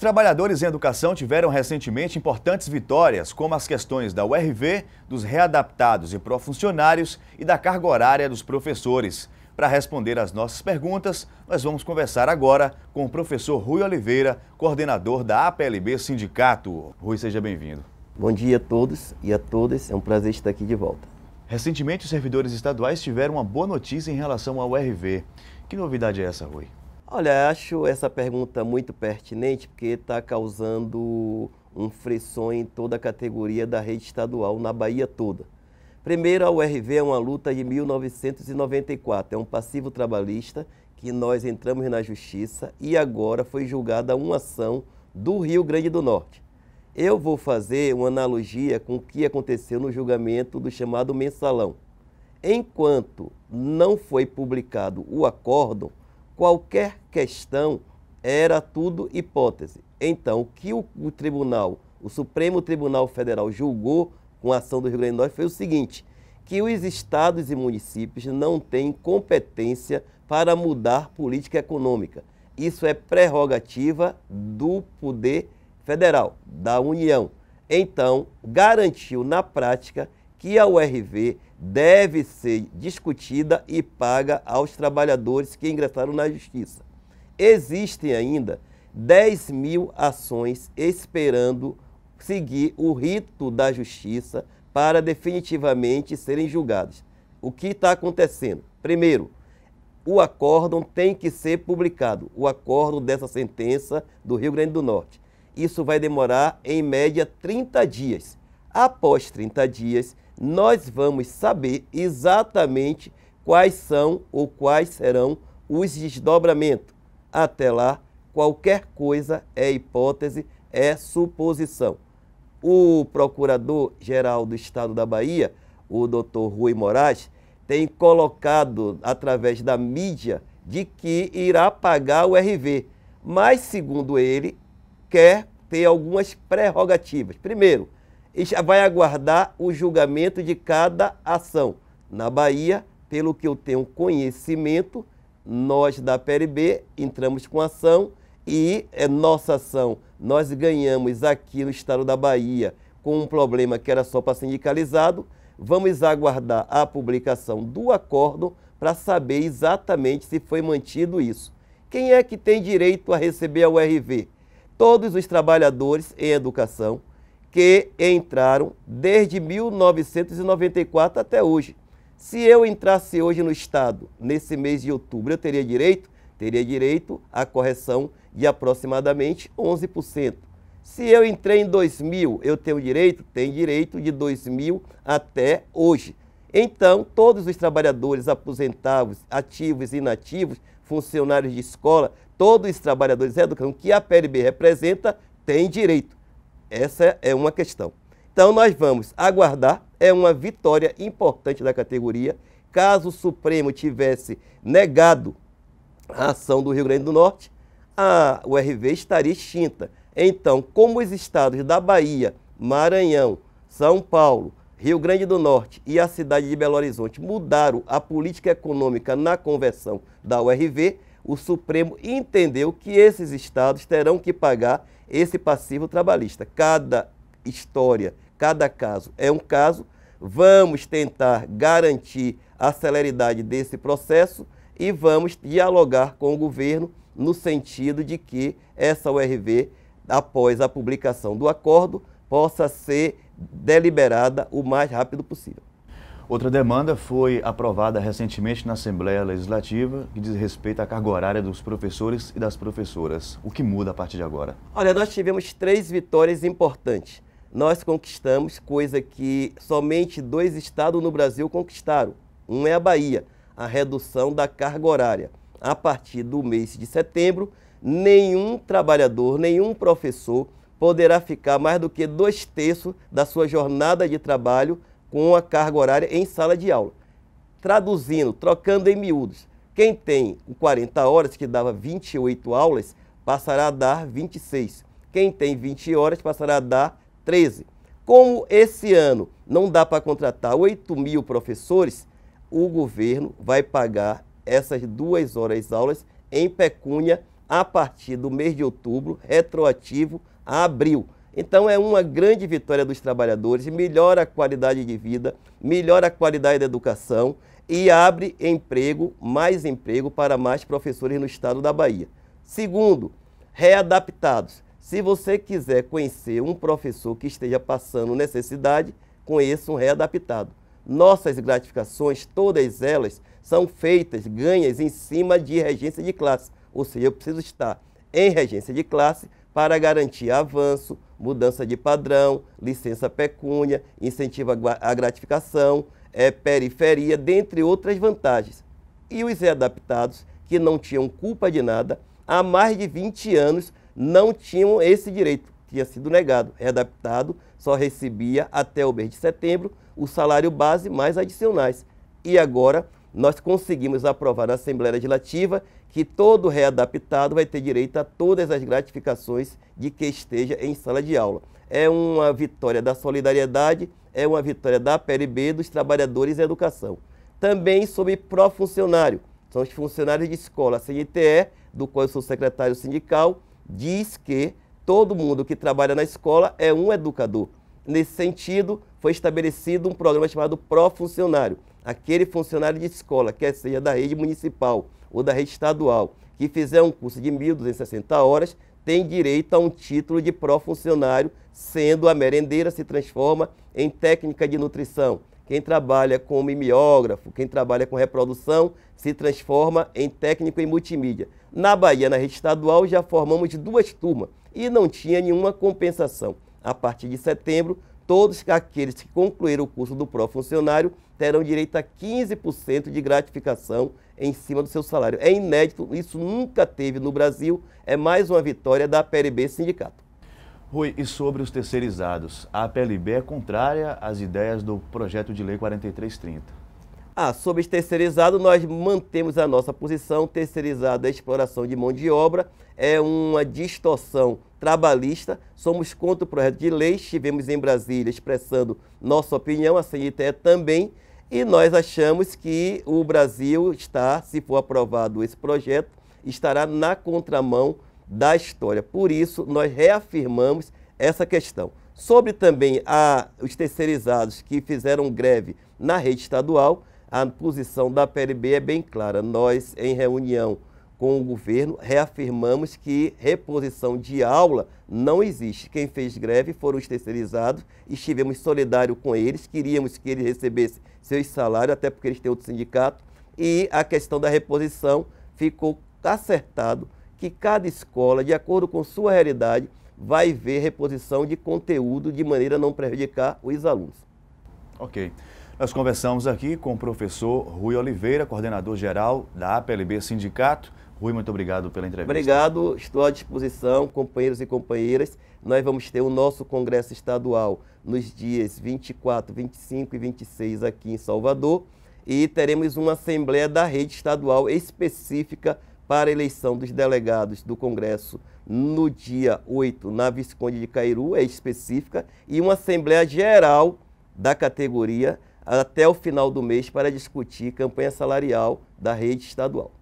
Os trabalhadores em educação tiveram recentemente importantes vitórias, como as questões da URV, dos readaptados e profuncionários e da carga horária dos professores. Para responder às nossas perguntas, nós vamos conversar agora com o professor Rui Oliveira, coordenador da APLB Sindicato. Rui, seja bem-vindo. Bom dia a todos e a todas. É um prazer estar aqui de volta. Recentemente, os servidores estaduais tiveram uma boa notícia em relação ao URV. Que novidade é essa, Rui? Olha, acho essa pergunta muito pertinente porque está causando um frisson em toda a categoria da rede estadual na Bahia toda. Primeiro, a URV é uma luta de 1994, é um passivo trabalhista que nós entramos na justiça e agora foi julgada uma ação do Rio Grande do Norte. Eu vou fazer uma analogia com o que aconteceu no julgamento do chamado mensalão. Enquanto não foi publicado o acórdão, qualquer questão era tudo hipótese. Então, o que o, o tribunal, o Supremo Tribunal Federal julgou com a ação do Rio Grande do Norte foi o seguinte, que os estados e municípios não têm competência para mudar política econômica. Isso é prerrogativa do poder federal, da União. Então, garantiu na prática que a URV deve ser discutida e paga aos trabalhadores que ingressaram na justiça. Existem ainda 10 mil ações esperando seguir o rito da justiça para definitivamente serem julgadas. O que está acontecendo? Primeiro, o acórdão tem que ser publicado, o acórdão dessa sentença do Rio Grande do Norte. Isso vai demorar, em média, 30 dias. Após 30 dias, nós vamos saber exatamente quais são ou quais serão os desdobramentos. Até lá, qualquer coisa é hipótese, é suposição. O Procurador-Geral do Estado da Bahia, o doutor Rui Moraes, tem colocado através da mídia de que irá pagar o RV, mas, segundo ele, quer ter algumas prerrogativas. Primeiro, vai aguardar o julgamento de cada ação. Na Bahia, pelo que eu tenho conhecimento, nós da PRB entramos com ação e é nossa ação. Nós ganhamos aqui no estado da Bahia com um problema que era só para sindicalizado. Vamos aguardar a publicação do acordo para saber exatamente se foi mantido isso. Quem é que tem direito a receber a URV? Todos os trabalhadores em educação, que entraram desde 1994 até hoje. Se eu entrasse hoje no Estado, nesse mês de outubro, eu teria direito? Teria direito à correção de aproximadamente 11%. Se eu entrei em 2000, eu tenho direito? Tem direito de 2000 até hoje. Então, todos os trabalhadores aposentados, ativos e inativos, funcionários de escola, todos os trabalhadores educação que a PLB representa, têm direito. Essa é uma questão. Então nós vamos aguardar, é uma vitória importante da categoria. Caso o Supremo tivesse negado a ação do Rio Grande do Norte, a URV estaria extinta. Então, como os estados da Bahia, Maranhão, São Paulo, Rio Grande do Norte e a cidade de Belo Horizonte mudaram a política econômica na conversão da URV, o Supremo entendeu que esses estados terão que pagar esse passivo trabalhista. Cada história, cada caso é um caso. Vamos tentar garantir a celeridade desse processo e vamos dialogar com o governo no sentido de que essa URV, após a publicação do acordo, possa ser deliberada o mais rápido possível. Outra demanda foi aprovada recentemente na Assembleia Legislativa, que diz respeito à carga horária dos professores e das professoras. O que muda a partir de agora? Olha, nós tivemos três vitórias importantes. Nós conquistamos coisa que somente dois estados no Brasil conquistaram. Um é a Bahia, a redução da carga horária. A partir do mês de setembro, nenhum trabalhador, nenhum professor poderá ficar mais do que dois terços da sua jornada de trabalho com a carga horária em sala de aula. Traduzindo, trocando em miúdos, quem tem 40 horas, que dava 28 aulas, passará a dar 26. Quem tem 20 horas passará a dar 13. Como esse ano não dá para contratar 8 mil professores, o governo vai pagar essas duas horas aulas em pecúnia a partir do mês de outubro, retroativo a abril. Então é uma grande vitória dos trabalhadores, melhora a qualidade de vida, melhora a qualidade da educação e abre emprego, mais emprego para mais professores no estado da Bahia. Segundo, readaptados. Se você quiser conhecer um professor que esteja passando necessidade, conheça um readaptado. Nossas gratificações, todas elas, são feitas, ganhas em cima de regência de classe. Ou seja, eu preciso estar em regência de classe para garantir avanço, mudança de padrão, licença pecúnia, incentivo à gratificação, é, periferia, dentre outras vantagens. E os readaptados, que não tinham culpa de nada, há mais de 20 anos não tinham esse direito, tinha sido negado. Readaptado só recebia até o mês de setembro o salário base mais adicionais. E agora nós conseguimos aprovar na Assembleia Legislativa que todo readaptado vai ter direito a todas as gratificações de que esteja em sala de aula. É uma vitória da solidariedade, é uma vitória da PLB, dos trabalhadores e educação. Também sobre pró-funcionário, são os funcionários de escola, a CNTE, do qual eu sou secretário sindical, diz que todo mundo que trabalha na escola é um educador. Nesse sentido, foi estabelecido um programa chamado Pró-Funcionário, aquele funcionário de escola, quer seja da rede municipal ou da rede estadual, que fizer um curso de 1.260 horas, tem direito a um título de pró-funcionário, sendo a merendeira se transforma em técnica de nutrição. Quem trabalha com mimeógrafo, quem trabalha com reprodução, se transforma em técnico em multimídia. Na Bahia, na rede estadual, já formamos duas turmas e não tinha nenhuma compensação. A partir de setembro, todos aqueles que concluíram o curso do pró-funcionário terão direito a 15% de gratificação em cima do seu salário. É inédito, isso nunca teve no Brasil, é mais uma vitória da PLB Sindicato. Rui, e sobre os terceirizados? A PLB é contrária às ideias do projeto de lei 4330. Ah, sobre os terceirizados, nós mantemos a nossa posição. Terceirizado é exploração de mão de obra, é uma distorção trabalhista. Somos contra o projeto de lei, estivemos em Brasília expressando nossa opinião, a CNTE também. E nós achamos que o Brasil está, se for aprovado esse projeto, estará na contramão da história. Por isso, nós reafirmamos essa questão. Sobre também a, os terceirizados que fizeram greve na rede estadual, a posição da PLB é bem clara. Nós, em reunião com o governo, reafirmamos que reposição de aula não existe. Quem fez greve foram os terceirizados, estivemos solidários com eles, queríamos que eles recebessem seus salários, até porque eles têm outro sindicato, e a questão da reposição ficou acertado que cada escola, de acordo com sua realidade, vai ver reposição de conteúdo de maneira a não prejudicar os alunos. Ok. Nós conversamos aqui com o professor Rui Oliveira, coordenador geral da APLB Sindicato. Rui, muito obrigado pela entrevista. Obrigado, estou à disposição, companheiros e companheiras. Nós vamos ter o nosso congresso estadual nos dias 24, 25 e 26 aqui em Salvador e teremos uma assembleia da rede estadual específica para a eleição dos delegados do congresso no dia 8 na Visconde de Cairu, é específica, e uma assembleia geral da categoria até o final do mês para discutir campanha salarial da rede estadual.